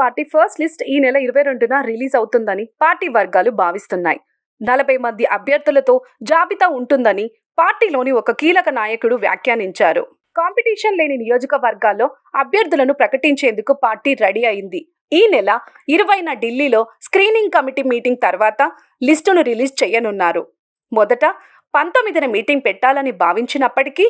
party first list ఈ నెల ఇరవై రెండున రిలీజ్ అవుతుందని పార్టీ వర్గాలు భావిస్తున్నాయి నలభై మంది అభ్యర్థులతో జాబితా ఉంటుందని పార్టీలోని ఒక కీలక నాయకుడు వ్యాఖ్యానించారు కాంపిటీషన్ లేని నియోజకవర్గాల్లో అభ్యర్థులను ప్రకటించేందుకు పార్టీ రెడీ అయింది ఈ నెల ఇరవైన ఢిల్లీలో స్క్రీనింగ్ కమిటీ మీటింగ్ తర్వాత లిస్టును రిలీజ్ చేయనున్నారు మొదట పంతొమ్మిదిన మీటింగ్ పెట్టాలని భావించినప్పటికీ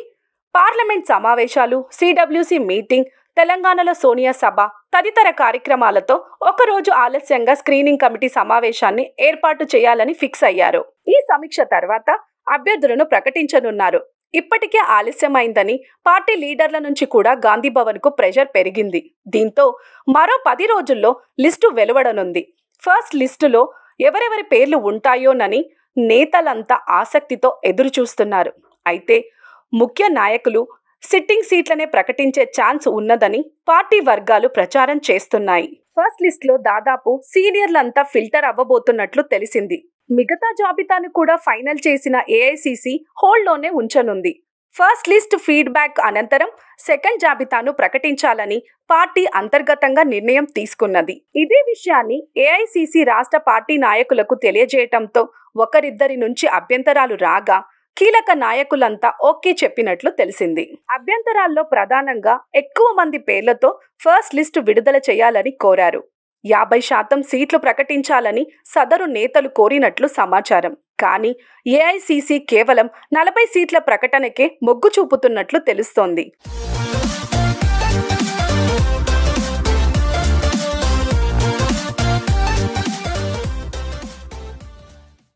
పార్లమెంట్ సమావేశాలు సిడబ్ల్యూసి మీటింగ్ తెలంగాణలో సోనియా సభ తదితర కార్యక్రమాలతో ఒకరోజు ఆలస్యంగా స్క్రీనింగ్ కమిటీ సమావేశాన్ని ఏర్పాటు చేయాలని ఫిక్స్ అయ్యారు ఈ సమీక్ష తర్వాత అభ్యర్థులను ప్రకటించనున్నారు ఇప్పటికే ఆలస్యమైందని పార్టీ లీడర్ల నుంచి కూడా గాంధీ కు ప్రెషర్ పెరిగింది దీంతో మరో పది రోజుల్లో లిస్టు వెలువడనుంది ఫస్ట్ లిస్టులో ఎవరెవరి పేర్లు ఉంటాయోనని నేతలంతా ఆసక్తితో ఎదురు చూస్తున్నారు అయితే ముఖ్య నాయకులు సిట్టింగ్ సీట్లనే ప్రకటించే ఛాన్స్ ఉన్నదని పార్టీ వర్గాలు ప్రచారం చేస్తున్నాయి ఫస్ట్ లిస్ట్లో దాదాపు సీనియర్లంతా ఫిల్టర్ అవ్వబోతున్నట్లు తెలిసింది మిగతా జాబితాను కూడా ఫైనల్ చేసిన ఏఐసిసి హోల్డ్లోనే ఉంచనుంది ఫస్ట్ లిస్ట్ ఫీడ్బ్యాక్ అనంతరం సెకండ్ జాబితాను ప్రకటించాలని పార్టీ అంతర్గతంగా నిర్ణయం తీసుకున్నది ఇదే విషయాన్ని ఏఐసిసి రాష్ట్ర పార్టీ నాయకులకు తెలియజేయటంతో ఒకరిద్దరి నుంచి అభ్యంతరాలు రాగా కీలక నాయకులంతా ఓకే చెప్పినట్లు తెలిసింది అభ్యంతరాల్లో ప్రధానంగా ఎక్కువ మంది పేర్లతో ఫస్ట్ లిస్టు విడుదల చేయాలని కోరారు యాభై శాతం సీట్లు ప్రకటించాలని సదరు నేతలు కోరినట్లు సమాచారం కానీ ఏఐసీసీ కేవలం నలభై సీట్ల ప్రకటనకే మొగ్గు చూపుతున్నట్లు తెలుస్తోంది